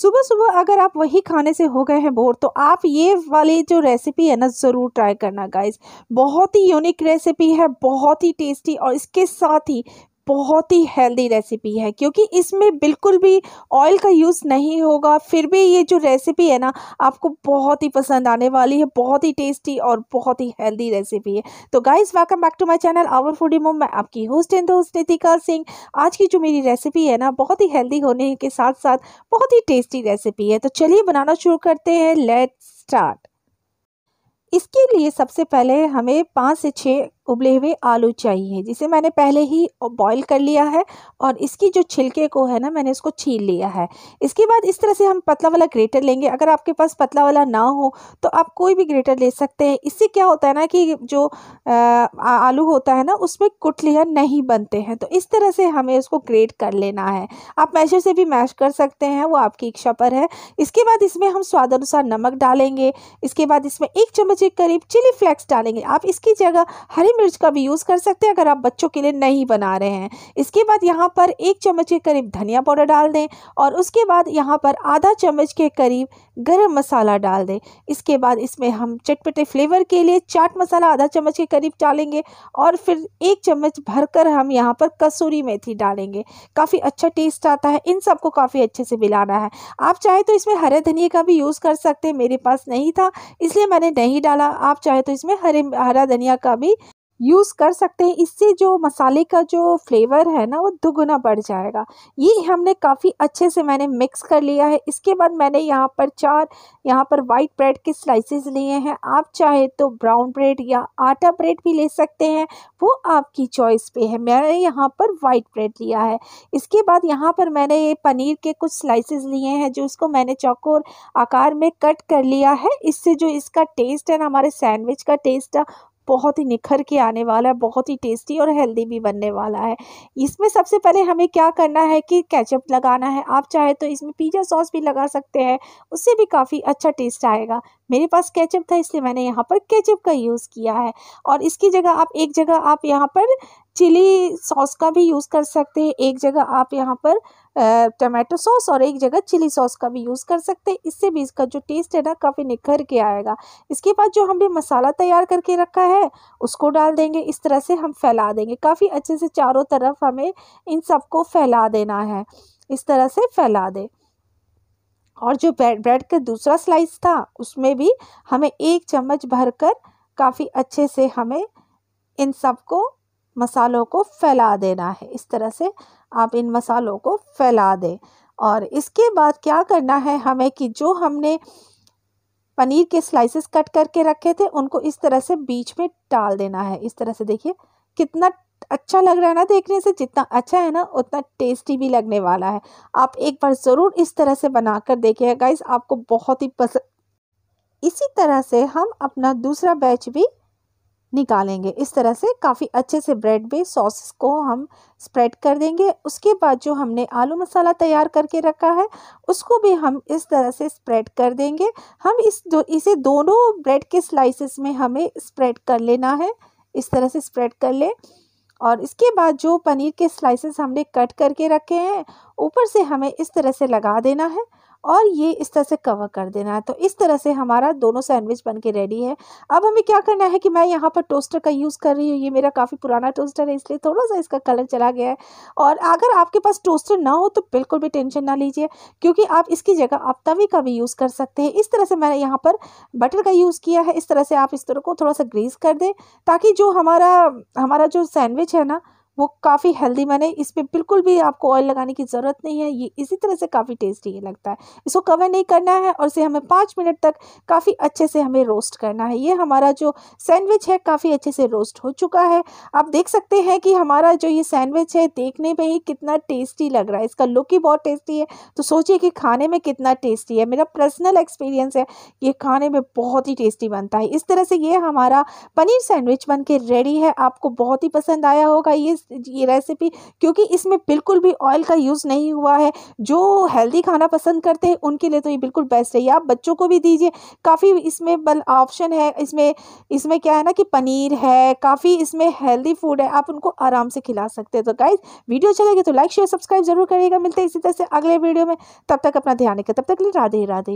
सुबह सुबह अगर आप वही खाने से हो गए हैं बोर तो आप ये वाली जो रेसिपी है ना ज़रूर ट्राई करना गाइज बहुत ही यूनिक रेसिपी है बहुत ही टेस्टी और इसके साथ ही बहुत ही हेल्दी रेसिपी है क्योंकि इसमें बिल्कुल भी ऑयल का यूज़ नहीं होगा फिर भी ये जो रेसिपी है ना आपको बहुत ही पसंद आने वाली है बहुत ही टेस्टी और बहुत ही हेल्दी रेसिपी है तो guys welcome back to my channel our foodie mom मैं आपकी host and host Nitika Singh आज की जो मेरी रेसिपी है ना बहुत ही हेल्दी होने के साथ साथ बहुत ही टेस्टी रेसिपी है तो चलिए बनाना शुरू करते हैं लेट स्टार्ट इसके लिए सबसे पहले हमें पाँच से छः उबले हुए आलू चाहिए जिसे मैंने पहले ही बॉईल कर लिया है और इसकी जो छिलके को है ना मैंने इसको छील लिया है इसके बाद इस तरह से हम पतला वाला ग्रेटर लेंगे अगर आपके पास पतला वाला ना हो तो आप कोई भी ग्रेटर ले सकते हैं इससे क्या होता है ना कि जो आ, आलू होता है ना उसमें कुटलियाँ नहीं बनते हैं तो इस तरह से हमें उसको ग्रेट कर लेना है आप मैशर से भी मैश कर सकते हैं वो आपकी इच्छा पर है इसके बाद इसमें हम स्वाद अनुसार नमक डालेंगे इसके बाद इसमें एक चम्मच के करीब चिली फ्लेक्स डालेंगे आप इसकी जगह हरी मिर्च का भी यूज़ कर सकते हैं अगर आप बच्चों के लिए नहीं बना रहे हैं इसके बाद यहाँ पर एक चम्मच के करीब धनिया पाउडर डाल दें और उसके बाद यहाँ पर आधा चम्मच के करीब गरम मसाला डाल दें इसके बाद इसमें हम चटपटे फ्लेवर के लिए चाट मसाला आधा चम्मच के करीब डालेंगे और फिर एक चम्मच भरकर हम यहाँ पर कसूरी मेथी डालेंगे काफ़ी अच्छा टेस्ट आता है इन सबको काफ़ी अच्छे से मिलाना है आप चाहे तो इसमें हरे धनिया का भी यूज़ कर सकते हैं मेरे पास नहीं था इसलिए मैंने नहीं डाला आप चाहे तो इसमें हरे हरा धनिया का भी यूज़ कर सकते हैं इससे जो मसाले का जो फ्लेवर है ना वो दोगुना बढ़ जाएगा ये हमने काफ़ी अच्छे से मैंने मिक्स कर लिया है इसके बाद मैंने यहाँ पर चार यहाँ पर वाइट ब्रेड के स्लाइसेस लिए हैं आप चाहे तो ब्राउन ब्रेड या आटा ब्रेड भी ले सकते हैं वो आपकी चॉइस पे है मैंने यहाँ पर वाइट ब्रेड लिया है इसके बाद यहाँ पर मैंने ये पनीर के कुछ स्लाइसेज लिए हैं जो इसको मैंने चौकोर आकार में कट कर लिया है इससे जो इसका टेस्ट है ना हमारे सैंडविच का टेस्ट है बहुत ही निखर के आने वाला है बहुत ही टेस्टी और हेल्दी भी बनने वाला है इसमें सबसे पहले हमें क्या करना है कि कैचअप लगाना है आप चाहे तो इसमें पिज़्ज़ा सॉस भी लगा सकते हैं उससे भी काफ़ी अच्छा टेस्ट आएगा मेरे पास कैचअप था इसलिए मैंने यहाँ पर कैचअप का यूज़ किया है और इसकी जगह आप एक जगह आप यहाँ पर चिली सॉस का भी यूज़ कर सकते हैं एक जगह आप यहाँ पर टमाटो सॉस और एक जगह चिली सॉस का भी यूज़ कर सकते हैं इससे भी इसका जो टेस्ट है ना काफ़ी निखर के आएगा इसके बाद जो हमने मसाला तैयार करके रखा है उसको डाल देंगे इस तरह से हम फैला देंगे काफ़ी अच्छे से चारों तरफ हमें इन सबको फैला देना है इस तरह से फैला दें और जो ब्रेड ब्रेड का दूसरा स्लाइस था उसमें भी हमें एक चम्मच भरकर काफ़ी अच्छे से हमें इन सबको मसालों को फैला देना है इस तरह से आप इन मसालों को फैला दें और इसके बाद क्या करना है हमें कि जो हमने पनीर के स्लाइसेस कट करके रखे थे उनको इस तरह से बीच में डाल देना है इस तरह से देखिए कितना अच्छा लग रहा है ना देखने से जितना अच्छा है ना उतना टेस्टी भी लगने वाला है आप एक बार ज़रूर इस तरह से बना कर देखिएगा गाइस आपको बहुत ही पसंद इसी तरह से हम अपना दूसरा बैच भी निकालेंगे इस तरह से काफ़ी अच्छे से ब्रेड में सॉसेस को हम स्प्रेड कर देंगे उसके बाद जो हमने आलू मसाला तैयार करके रखा है उसको भी हम इस तरह से स्प्रेड कर देंगे हम इस दो इसे दोनों ब्रेड के स्लाइसेस में हमें स्प्रेड कर लेना है इस तरह से स्प्रेड कर लें और इसके बाद जो पनीर के स्लाइसेस हमने कट करके रखे हैं ऊपर से हमें इस तरह से लगा देना है और ये इस तरह से कवर कर देना है तो इस तरह से हमारा दोनों सैंडविच बन के रेडी है अब हमें क्या करना है कि मैं यहाँ पर टोस्टर का यूज़ कर रही हूँ ये मेरा काफ़ी पुराना टोस्टर है इसलिए थोड़ा सा इसका कलर चला गया है और अगर आपके पास टोस्टर ना हो तो बिल्कुल भी टेंशन ना लीजिए क्योंकि आप इसकी जगह आप तवे का भी यूज़ कर सकते हैं इस तरह से मैंने यहाँ पर बटर का यूज़ किया है इस तरह से आप इस तरह को थोड़ा सा ग्रीस कर दें ताकि जो हमारा हमारा जो सैंडविच है ना वो काफ़ी हेल्दी मैंने इस पर बिल्कुल भी आपको ऑयल लगाने की ज़रूरत नहीं है ये इसी तरह से काफ़ी टेस्टी ये लगता है इसको कवर नहीं करना है और इसे हमें पाँच मिनट तक काफ़ी अच्छे से हमें रोस्ट करना है ये हमारा जो सैंडविच है काफ़ी अच्छे से रोस्ट हो चुका है आप देख सकते हैं कि हमारा जो ये सैंडविच है देखने में ही कितना टेस्टी लग रहा है इसका लुक ही बहुत टेस्टी है तो सोचिए कि खाने में कितना टेस्टी है मेरा पर्सनल एक्सपीरियंस है ये खाने में बहुत ही टेस्टी बनता है इस तरह से ये हमारा पनीर सैंडविच बन के रेडी है आपको बहुत ही पसंद आया होगा ये ये रेसिपी क्योंकि इसमें बिल्कुल भी ऑयल का यूज़ नहीं हुआ है जो हेल्दी खाना पसंद करते हैं उनके लिए तो ये बिल्कुल बेस्ट है आप बच्चों को भी दीजिए काफ़ी इसमें बल ऑप्शन है इसमें इसमें क्या है ना कि पनीर है काफ़ी इसमें हेल्दी फूड है आप उनको आराम से खिला सकते हैं तो गाइज वीडियो अच्छा तो लाइक शेयर सब्सक्राइब जरूर करिएगा मिलते हैं इसी तरह से अगले वीडियो में तब तक अपना ध्यान रखें तब तक लिए राधे राधे